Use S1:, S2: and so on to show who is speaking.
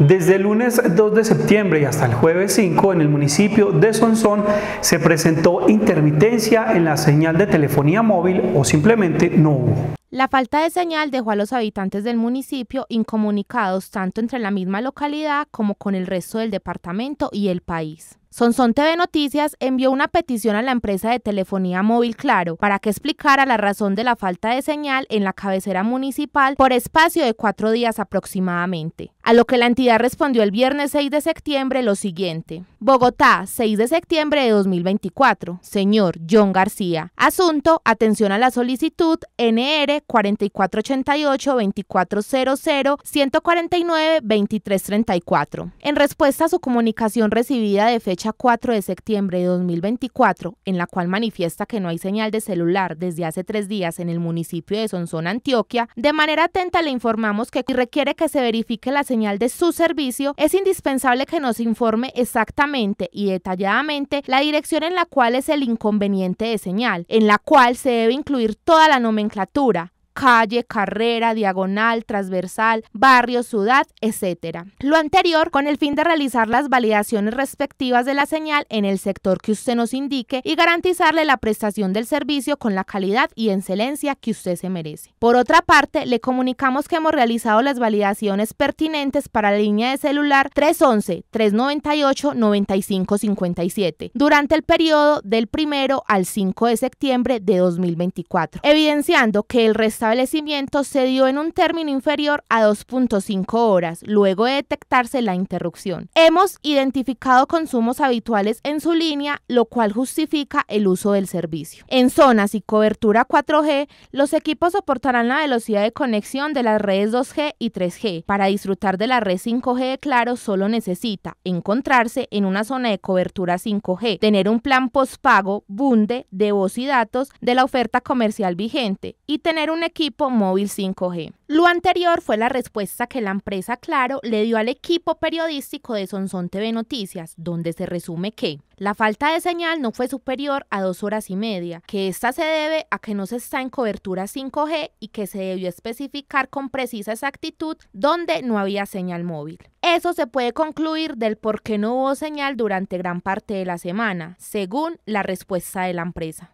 S1: Desde el lunes 2 de septiembre y hasta el jueves 5 en el municipio de Sonsón se presentó intermitencia en la señal de telefonía móvil o simplemente no hubo. La falta de señal dejó a los habitantes del municipio incomunicados tanto entre la misma localidad como con el resto del departamento y el país. Sonson TV Noticias envió una petición a la empresa de telefonía móvil Claro para que explicara la razón de la falta de señal en la cabecera municipal por espacio de cuatro días aproximadamente. A lo que la entidad respondió el viernes 6 de septiembre lo siguiente. Bogotá, 6 de septiembre de 2024. Señor John García. Asunto, atención a la solicitud NR 4488-2400-149-2334. En respuesta a su comunicación recibida de fecha fecha 4 de septiembre de 2024, en la cual manifiesta que no hay señal de celular desde hace tres días en el municipio de Sonzón, Antioquia, de manera atenta le informamos que requiere que se verifique la señal de su servicio, es indispensable que nos informe exactamente y detalladamente la dirección en la cual es el inconveniente de señal, en la cual se debe incluir toda la nomenclatura, calle, carrera, diagonal, transversal, barrio, ciudad, etc. Lo anterior con el fin de realizar las validaciones respectivas de la señal en el sector que usted nos indique y garantizarle la prestación del servicio con la calidad y excelencia que usted se merece. Por otra parte, le comunicamos que hemos realizado las validaciones pertinentes para la línea de celular 311-398-9557 durante el periodo del 1 al 5 de septiembre de 2024, evidenciando que el restaurante establecimiento se dio en un término inferior a 2.5 horas, luego de detectarse la interrupción. Hemos identificado consumos habituales en su línea, lo cual justifica el uso del servicio. En zonas y cobertura 4G, los equipos soportarán la velocidad de conexión de las redes 2G y 3G. Para disfrutar de la red 5G de Claro, solo necesita encontrarse en una zona de cobertura 5G, tener un plan postpago, bunde, de voz y datos de la oferta comercial vigente y tener un equipo móvil 5G. Lo anterior fue la respuesta que la empresa Claro le dio al equipo periodístico de Sonsón TV Noticias, donde se resume que la falta de señal no fue superior a dos horas y media, que esta se debe a que no se está en cobertura 5G y que se debió especificar con precisa exactitud dónde no había señal móvil. Eso se puede concluir del por qué no hubo señal durante gran parte de la semana, según la respuesta de la empresa.